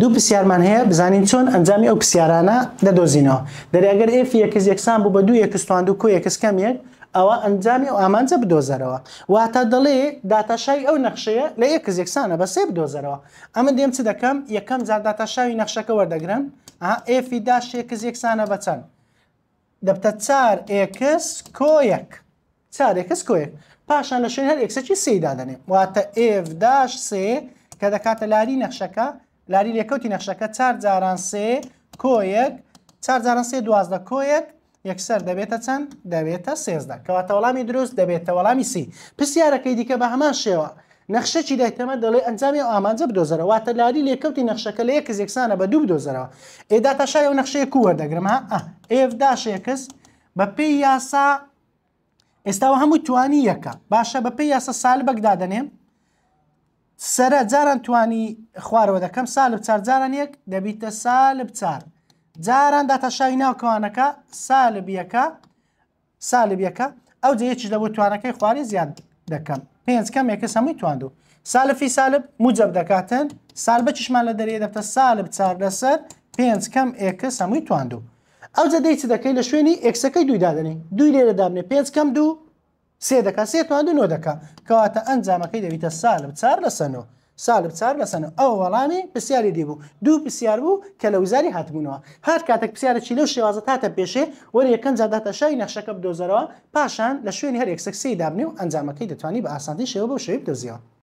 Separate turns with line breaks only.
دوو پرسیارمان هەیە بزانین چۆن ئەنجامی ئەو پرسیارانە دەدۆزینەوە دەریاگەر ئف یەکز یەکسان بوو بە دوو یەکستان دوو کو یەکس کەمێک ئەوە ئەنجامی ئەو ئامانجە بدۆزەرەوە واتە دەڵێ داتاشای ئەو نەخشەیە لە یەکز یەکسانە بە سێ بدۆزەرەوە ئەمە دێم چ دەکەم یەکەم جار داتاشاوی نەخشەکە وەردەگرن ئفی داش یەکز یەکسانە بە چەند دەبتە چار ئێکس کۆیەک چار ئێکس کۆیەک پاشان لە شوێن هەر ئێکسەکی سێدا دەنێ واتە ئف داش سێ کە دەکاتە لاری نەخشەکە لاری لێکەوتی نەخشەکە چار جاران سێ کۆیەک چار جاران سێ دوازدە کۆیەک یەکسەر دەبێتە چەند دەبێتە سێزدا کەواتە وەڵامی دروست دەبێتە وەڵامی سی پرسیارەکەی دیکە بە هەمان شێوە نەخشەی دایتەمە دەڵێ ئەنجامی ئامانجە بدۆزەرەوە واتە لاری لێکەوتی نەخشەکە لە یەکز یەکسانە بە دوو بدۆزەرەوە ئێدا تاشای و نەخشەیە کووەردەگرم ها ئێفداش یەکەس بە پێی یاسا ئێستاوە هەموو توانی یەکە باشە بە پێی یاسە سال بەگدادەنێم سرە جاران توانی خوارەوە دەکەم سالب چار جاران یەک دەبیتە سالب چار جاران داتەشاوی ناوکەوانەکە سالب یەکە سالب یەکە ئەو جەیەکی لەبوو توانەکەی خواری زیان دەکەم پێنج کەم یەکە سەمووی تواندو سالفی سالب موجب دەکاتن سالبە چشمان لە دەریێ دەبتە سالب چار لەسەر پێنج کەم ئێکە سەمووی تواندو ئەو جەدەی چ دەکەی لە شوێنی ئەکسەکەی دوویدادنی دوی لێرە دابنێ پێنج کەم دوو سێ دەکا سێ توان نۆ دەکا کەواتە ئەنجامەکەی دەویتە ساڵ چار لەسەنەوە ساڵ چار لەسەن ئەو وەڵامی پرسیاری دیبوو دوو پرسیار بوو کە لە وزاری هاتبوونەوە هەر کاتێک پرسیارە چی لەو شێوازە تاتە پێشێ وەرە یەکەم زیاداتە شای نەخشەکە بدۆزەرەوە پاشان لە شوێنی هەر یەکسەکسی دابنی و ئەنجامەکەی دەتوانانی بە ئاسانی شێوە بە شێوی دۆزیەوە